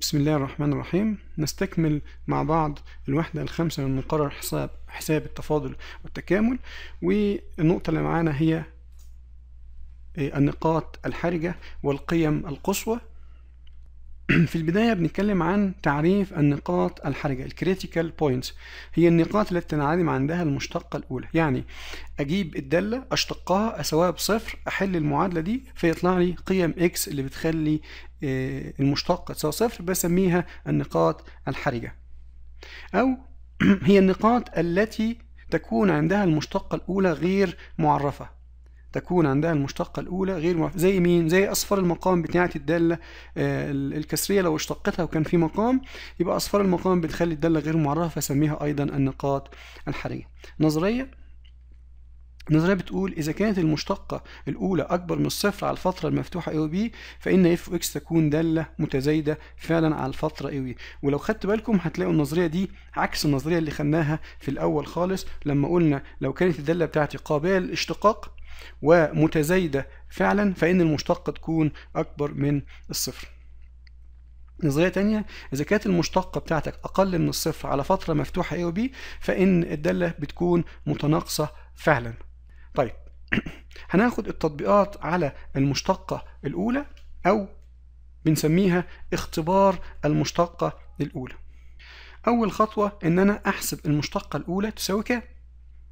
بسم الله الرحمن الرحيم نستكمل مع بعض الوحدة الخامسة من مقرر حساب حساب التفاضل والتكامل والنقطة اللي معانا هي إيه، النقاط الحرجة والقيم القصوى في البداية بنتكلم عن تعريف النقاط الحرجة الكريتيكال بوينتس هي النقاط التي تنعدم عندها المشتقة الأولى يعني أجيب الدالة أشتقها أساويها بصفر أحل المعادلة دي فيطلع لي قيم إكس اللي بتخلي آه، المشتقة تساوي صفر بسميها النقاط الحرجة أو هي النقاط التي تكون عندها المشتقة الأولى غير معرفة تكون عندها المشتقة الأولى غير معرفة زي مين؟ زي أصفار المقام بتاعة الدالة آه، الكسرية لو اشتقتها وكان في مقام يبقى أصفار المقام بتخلي الدالة غير معرفة فسميها أيضا النقاط الحرجة. نظرية النظرية بتقول إذا كانت المشتقة الأولى أكبر من الصفر على الفترة المفتوحة أو بي فإن اف اكس تكون دالة متزايدة فعلا على الفترة أو بي ولو خدت بالكم هتلاقوا النظرية دي عكس النظرية اللي خدناها في الأول خالص لما قلنا لو كانت الدالة بتاعتي قابلة للاشتقاق ومتزايدة فعلا فإن المشتقة تكون أكبر من الصفر نظرية تانية إذا كانت المشتقة بتاعتك أقل من الصفر على فترة مفتوحة A و B فإن الدالة بتكون متناقصة فعلا طيب هناخد التطبيقات على المشتقة الأولى أو بنسميها اختبار المشتقة الأولى أول خطوة إن أنا أحسب المشتقة الأولى تساوي كام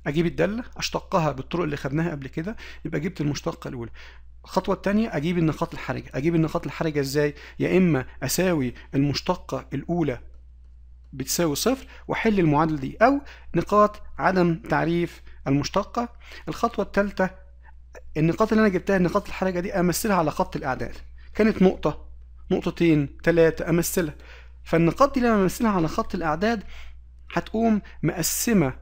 اجيب الداله اشتقها بالطرق اللي خدناها قبل كده يبقى جبت المشتقه الاولى الخطوة الثانية أجيب النقاط الحرجة، أجيب النقاط الحرجة إزاي؟ يا إما أساوي المشتقة الأولى بتساوي صفر وأحل المعادلة دي، أو نقاط عدم تعريف المشتقة. الخطوة الثالثة النقاط اللي أنا جبتها النقاط الحرجة دي أمثلها على خط الأعداد. كانت نقطة نقطتين ثلاثة أمثلها. فالنقاط دي لما أمثلها على خط الأعداد هتقوم مقسمة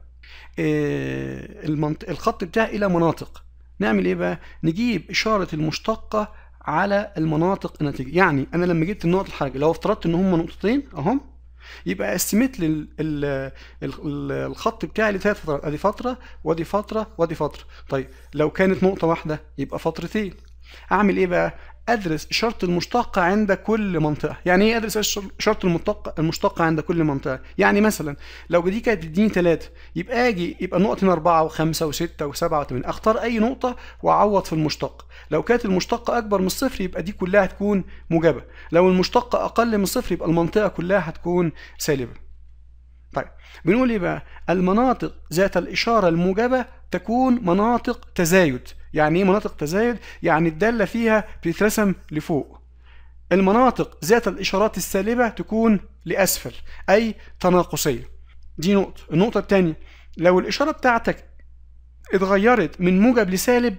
آه، الخط بتاعه الى مناطق نعمل ايه بقى نجيب اشاره المشتقه على المناطق الناتجه يعني انا لما جبت النقط الحرجه لو افترضت ان هم نقطتين اهم يبقى قسمت لي الخط بتاعي لثلاث فترات ادي فتره وادي فتره وادي فتره طيب لو كانت نقطه واحده يبقى فترتين اعمل ايه بقى ادرس شرط المشتقه عند كل منطقه يعني ايه ادرس شرط المشتقه عند كل منطقه يعني مثلا لو دي كانت بتديني 3 يبقى اجي يبقى النقط هنا 4 و5 و6 و7 و8 اختار اي نقطه واعوض في المشتق لو كانت المشتقه اكبر من الصفر يبقى دي كلها هتكون موجبه لو المشتقه اقل من الصفر يبقى المنطقه كلها هتكون سالبه طيب بنقول ايه بقى المناطق ذات الاشاره الموجبه تكون مناطق تزايد يعني ايه مناطق تزايد يعني الداله فيها بتترسم لفوق المناطق ذات الاشارات السالبه تكون لاسفل اي تناقصيه دي نقطه النقطه الثانيه لو الاشاره بتاعتك اتغيرت من موجب لسالب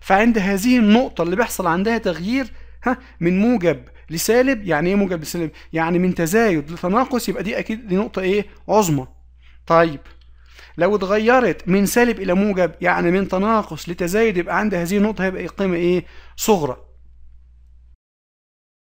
فعند هذه النقطه اللي بيحصل عندها تغيير ها من موجب لسالب يعني ايه موجب لسالب يعني من تزايد لتناقص يبقى دي اكيد دي نقطه ايه عظمى طيب لو اتغيرت من سالب الى موجب يعني من تناقص لتزايد يبقى عند هذه النقطه هيبقى القيمه ايه صغرى